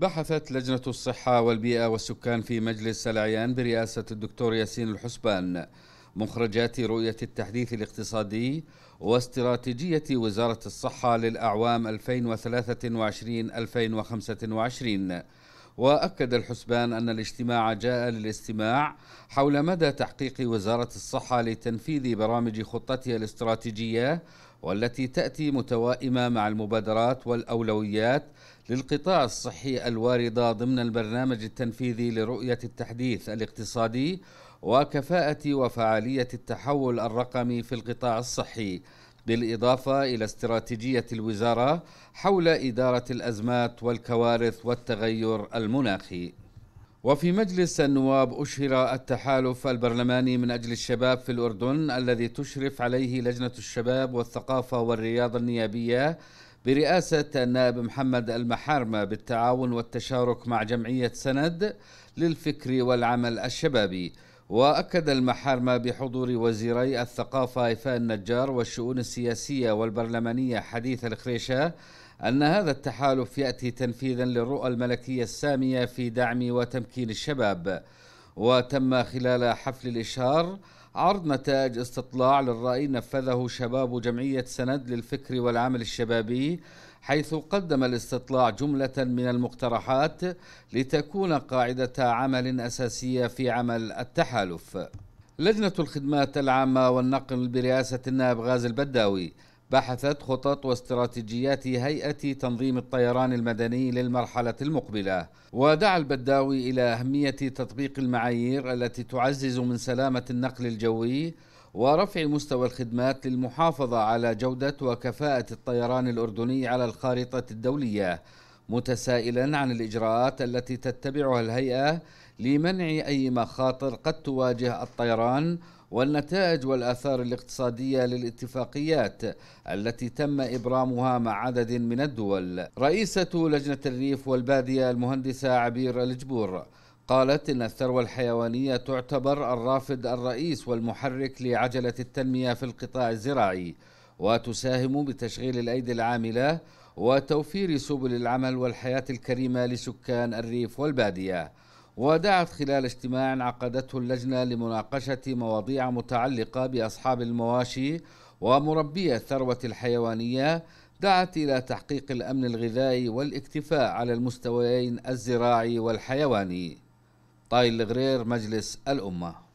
بحثت لجنة الصحة والبيئة والسكان في مجلس الأعيان برئاسة الدكتور ياسين الحسبان مخرجات رؤية التحديث الاقتصادي واستراتيجية وزارة الصحة للأعوام 2023-2025 وأكد الحسبان أن الاجتماع جاء للاستماع حول مدى تحقيق وزارة الصحة لتنفيذ برامج خطتها الاستراتيجية والتي تأتي متوائمة مع المبادرات والأولويات للقطاع الصحي الواردة ضمن البرنامج التنفيذي لرؤية التحديث الاقتصادي وكفاءة وفعالية التحول الرقمي في القطاع الصحي بالإضافة إلى استراتيجية الوزارة حول إدارة الأزمات والكوارث والتغير المناخي وفي مجلس النواب أشهر التحالف البرلماني من أجل الشباب في الأردن الذي تشرف عليه لجنة الشباب والثقافة والرياضة النيابية برئاسة النائب محمد المحارمة بالتعاون والتشارك مع جمعية سند للفكر والعمل الشبابي وأكد المحارمة بحضور وزيري الثقافة إفاء النجار والشؤون السياسية والبرلمانية حديث الخريشة أن هذا التحالف يأتي تنفيذا للرؤى الملكية السامية في دعم وتمكين الشباب وتم خلال حفل الإشهار عرض نتائج استطلاع للرأي نفذه شباب جمعية سند للفكر والعمل الشبابي حيث قدم الاستطلاع جملة من المقترحات لتكون قاعدة عمل أساسية في عمل التحالف لجنة الخدمات العامة والنقل برئاسة النائب غازي البداوي بحثت خطط واستراتيجيات هيئة تنظيم الطيران المدني للمرحلة المقبلة ودعا البداوي إلى أهمية تطبيق المعايير التي تعزز من سلامة النقل الجوي ورفع مستوى الخدمات للمحافظة على جودة وكفاءة الطيران الأردني على الخارطة الدولية متسائلا عن الإجراءات التي تتبعها الهيئة لمنع أي مخاطر قد تواجه الطيران والنتائج والآثار الاقتصادية للاتفاقيات التي تم إبرامها مع عدد من الدول رئيسة لجنة الريف والبادية المهندسة عبير الجبور قالت إن الثروة الحيوانية تعتبر الرافد الرئيس والمحرك لعجلة التنمية في القطاع الزراعي وتساهم بتشغيل الأيدي العاملة وتوفير سبل العمل والحياة الكريمة لسكان الريف والبادية ودعت خلال اجتماع عقدته اللجنة لمناقشة مواضيع متعلقة بأصحاب المواشي ومربي الثروة الحيوانية دعت إلى تحقيق الأمن الغذائي والاكتفاء على المستويين الزراعي والحيواني طايل الغرير مجلس الأمة